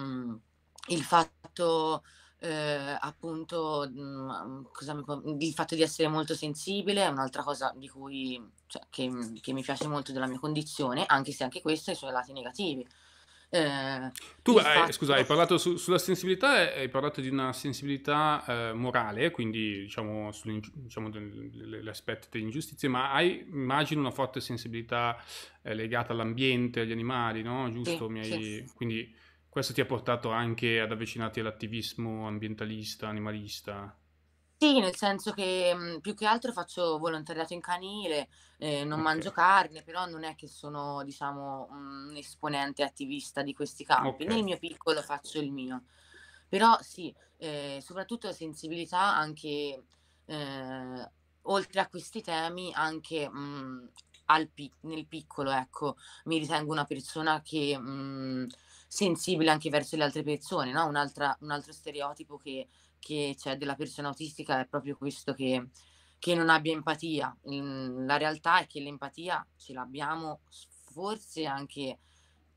il fatto eh, appunto mh, mhmm, può... il fatto di essere molto sensibile è un'altra cosa di cui, cioè, che, mhmm, che, mi piace molto della mia condizione, anche se anche questo ha i suoi lati negativi. Eh, tu hai, fatto... scusa, hai parlato su, sulla sensibilità, hai parlato di una sensibilità eh, morale, quindi diciamo, diciamo dell'aspetto delle ingiustizie, ma hai immagino una forte sensibilità eh, legata all'ambiente, agli animali, no? Giusto? Sì, hai... sì. Quindi questo ti ha portato anche ad avvicinarti all'attivismo ambientalista, animalista? Sì, nel senso che mh, mm, più che altro faccio volontariato in canile, eh, non okay. mangio carne, però non è che sono, diciamo, un mm, esponente attivista di questi campi. Okay. Nel mio piccolo faccio il mio. Però sì, eh, soprattutto sensibilità anche, eh, oltre a questi temi, anche mh, mm, pi- nel piccolo, ecco, mi ritengo una persona che... Mh, sensibile anche verso le altre persone, no? un altro stereotipo che, che, c'è della persona autistica è proprio questo che, che non abbia empatia. Mhmm, la realtà è che l'empatia ce l'abbiamo forse anche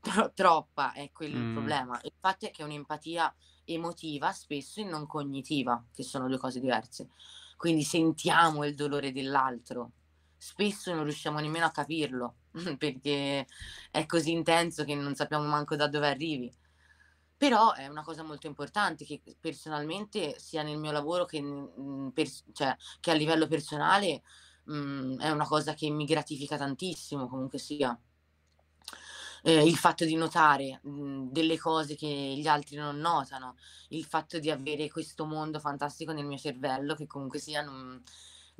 tro- troppa, è quello mm. il problema. Il fatto è che è un'empatia emotiva spesso e non cognitiva, che sono due cose diverse. Quindi sentiamo il dolore dell'altro, spesso non riusciamo nemmeno a capirlo perché è così intenso che non sappiamo manco da dove arrivi. Però è una cosa molto importante che personalmente, sia nel mio lavoro che, per, cioè, che a livello personale, mh, mm, è una cosa che mi gratifica tantissimo comunque sia. Eh, il fatto di notare mh, mm, delle cose che gli altri non notano, il fatto di avere questo mondo fantastico nel mio cervello che comunque sia non,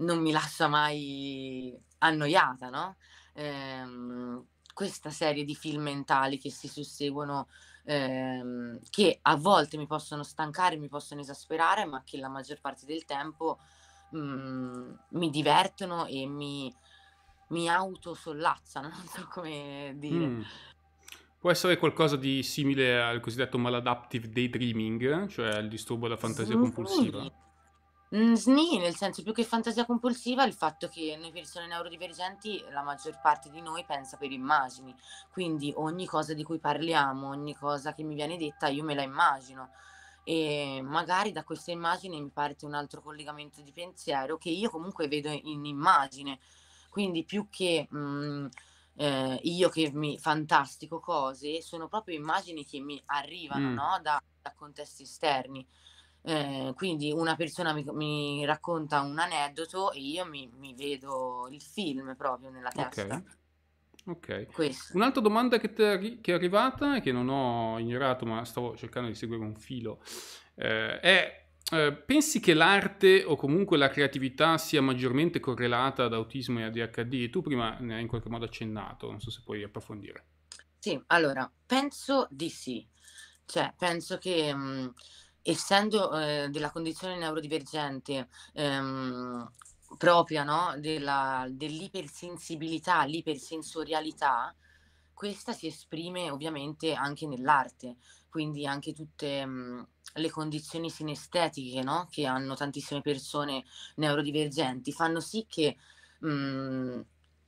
non mi lascia mai annoiata, no? Ehm, questa serie di film mentali che si susseguono, ehm, che a volte mi possono stancare, mi possono esasperare, ma che la maggior parte del tempo mh, mm, mi divertono e mi, mi autosollazzano, non so come dire. Mm. Può essere qualcosa di simile al cosiddetto maladaptive daydreaming, cioè il disturbo della fantasia sì. compulsiva. Mhmm, sni, nel senso più che fantasia compulsiva, il fatto che noi persone neurodivergenti, la maggior parte di noi pensa per immagini, quindi ogni cosa di cui parliamo, ogni cosa che mi viene detta, io me la immagino e magari da questa immagine mi parte un altro collegamento di pensiero che io comunque vedo in immagine, quindi più che mh, mhmm, eh, io che mi fantastico cose, sono proprio immagini che mi arrivano mm. no? da, da contesti esterni. Eh, quindi una persona mi, mi, racconta un aneddoto e io mi, mi vedo il film proprio nella testa. Ok. Questo. Un'altra domanda che, te, che, è arrivata e che non ho ignorato, ma stavo cercando di seguire un filo, eh, è eh, pensi che l'arte o comunque la creatività sia maggiormente correlata ad autismo e ADHD? Tu prima ne hai in qualche modo accennato, non so se puoi approfondire. Sì, allora, penso di sì. Cioè, penso che mh, mhmm, essendo eh, della condizione neurodivergente ehm, propria no? della, dell'ipersensibilità, l'ipersensorialità, questa si esprime ovviamente anche nell'arte, quindi anche tutte mh, mm, le condizioni sinestetiche no? che hanno tantissime persone neurodivergenti fanno sì che mh, mm,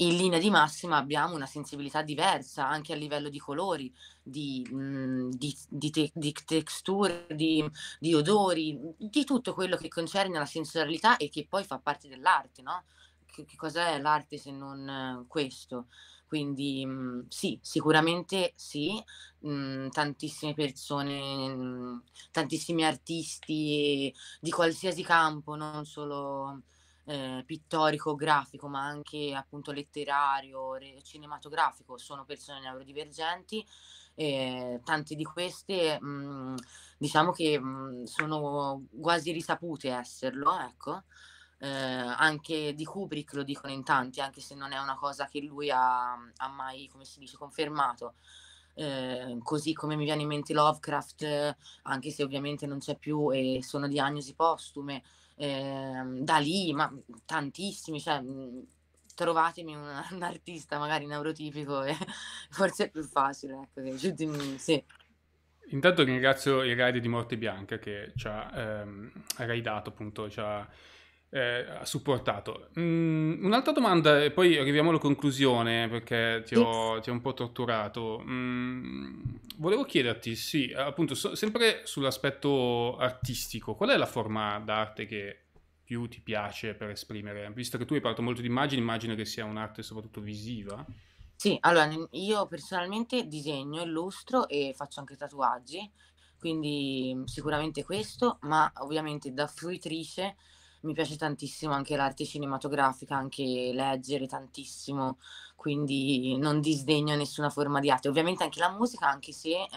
in linea di massima abbiamo una sensibilità diversa anche a livello di colori, di, mm, di, di, te, di texture, di, di, odori, di tutto quello che concerne la sensorialità e che poi fa parte dell'arte, no? Che, che cos'è l'arte se non eh, questo? Quindi mm, sì, sicuramente sì, mm, tantissime persone, tantissimi artisti di qualsiasi campo, non solo eh, pittorico, grafico, ma anche appunto letterario, re- cinematografico, sono persone neurodivergenti. E tante di queste mh, mm, diciamo che mh, mm, sono quasi risapute esserlo, ecco. Eh, anche di Kubrick lo dicono in tanti, anche se non è una cosa che lui ha, ha mai, come si dice, confermato. Eh, così come mi viene in mente Lovecraft, anche se ovviamente non c'è più e sono diagnosi postume, eh, lì, ma tantissimi, cioè mhmm, trovatemi un, un artista magari neurotipico e forse è più facile, ecco, che giù sì. Intanto ringrazio il Ride di Morte Bianca che ci ha ehm, raidato appunto, ci ha eh, supportato. Mm, un'altra domanda, e poi arriviamo alla conclusione perché ti ho, ti ho un po' torturato. Mm, volevo chiederti, sì, appunto, so, sempre sull'aspetto artistico, qual è la forma d'arte che più ti piace per esprimere? Visto che tu hai parlato molto di immagini, immagino che sia un'arte soprattutto visiva. Sì, allora io personalmente disegno, illustro e faccio anche tatuaggi, quindi mm, sicuramente questo, ma ovviamente da fruitrice mi piace tantissimo anche l'arte cinematografica, anche leggere tantissimo, quindi non disdegno nessuna forma di arte. Ovviamente anche la musica, anche se eh,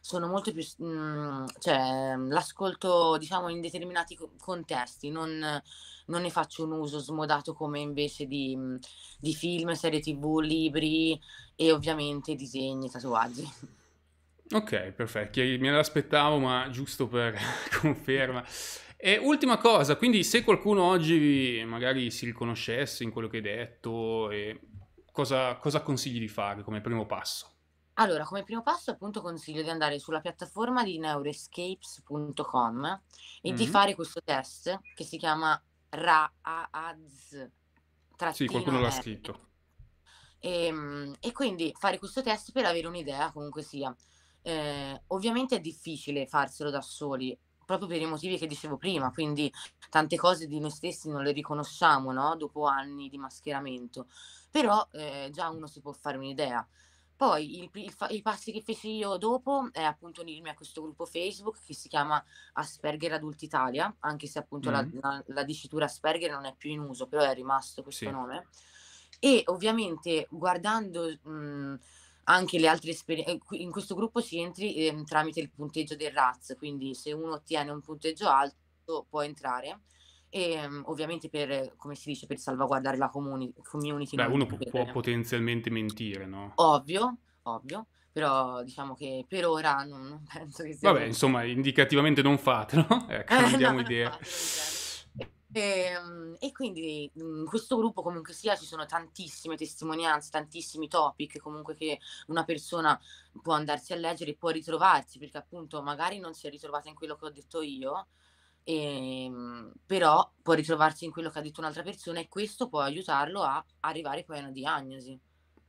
sono molto più, mh, mm, cioè l'ascolto diciamo in determinati contesti, non, non, ne faccio un uso smodato come invece di, mm, di film, serie tv, libri e ovviamente disegni, tatuaggi. Ok, perfetto, me l'aspettavo ma giusto per conferma. E ultima cosa, quindi se qualcuno oggi magari si riconoscesse in quello che hai detto, eh, cosa, cosa consigli di fare come primo passo? Allora, come primo passo appunto consiglio di andare sulla piattaforma di neuroescapes.com e mm-hmm. di fare questo test che si chiama RAAZ. Sì, qualcuno R. l'ha scritto. E, ehm, e, quindi fare questo test per avere un'idea comunque sia. Eh, ovviamente è difficile farselo da soli, proprio per i motivi che dicevo prima, quindi tante cose di noi stessi non le riconosciamo no? dopo anni di mascheramento, però eh, già uno si può fare un'idea. Poi il, il, i passi che feci io dopo è appunto unirmi a questo gruppo Facebook che si chiama Asperger Adult Italia, anche se appunto mm-hmm. la, la, la, dicitura Asperger non è più in uso, però è rimasto questo sì. nome. E ovviamente guardando mh, anche le altre esperienze. Eh, in questo gruppo si entri eh, tramite il punteggio del RAZ, quindi se uno ottiene un punteggio alto può entrare. E ehm, ovviamente per, come si dice, per salvaguardare la comuni- community. Beh, uno può, può potenzialmente mentire, no? Ovvio, ovvio però diciamo che per ora non, non penso che sia... Vabbè, così. insomma, indicativamente non fatelo, ecco, eh, no, idea. No, no, e, ehm, e, quindi in mhmm, questo gruppo comunque sia ci sono tantissime testimonianze, tantissimi topic comunque che una persona può andarsi a leggere e può ritrovarsi perché appunto magari non si è ritrovata in quello che ho detto io, e, ehm, però può ritrovarsi in quello che ha detto un'altra persona e questo può aiutarlo a arrivare poi a una diagnosi.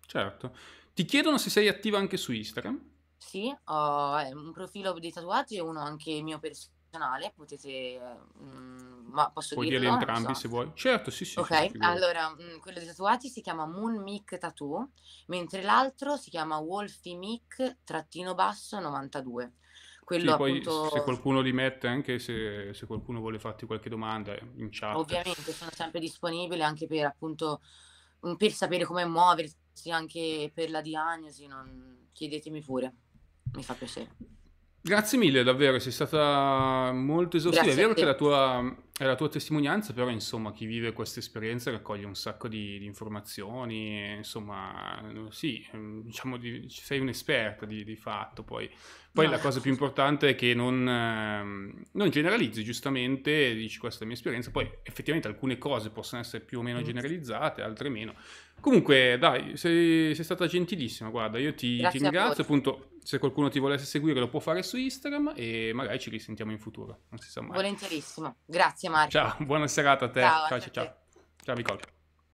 Certo. Ti chiedono se sei attiva anche su Instagram? Sì, ho eh, un profilo di tatuaggi e uno anche mio personale nazionale, potete... Mh, mm, ma posso Puoi dirlo? dire entrambi so. se vuoi. Certo, sì, sì. Ok, allora, mh, mm, quello dei tatuati si chiama Moon Mic Tattoo, mentre l'altro si chiama Wolfie Mic trattino basso 92. Quello sì, poi appunto... se qualcuno li mette, anche se, se qualcuno vuole farti qualche domanda eh, in chat. Ovviamente sono sempre disponibile anche per appunto mm, per sapere come muoversi, anche per la diagnosi, non... chiedetemi pure, mi fa piacere. Grazie mille, davvero, sei stata molto esaustiva. Grazie è vero che la tua, è la tua testimonianza, però insomma chi vive questa esperienza raccoglie un sacco di, di informazioni, insomma sì, ehm, diciamo di, sei un'esperta di, di fatto. Poi, poi no. la cosa più importante è che non, ehm, non, generalizzi, giustamente dici questa è la mia esperienza, poi effettivamente alcune cose possono essere più o meno mm. generalizzate, altre meno. Comunque, dai, sei, sei, stata gentilissima. Guarda, io ti, ti ringrazio. Appunto, se qualcuno ti volesse seguire, lo può fare su Instagram e magari ci risentiamo in futuro. Non si sa mai. Volentierissimo. Grazie, Mario. Ciao, buona serata a te. Ciao, ciao, ciao. Ciao, ciao Nicole.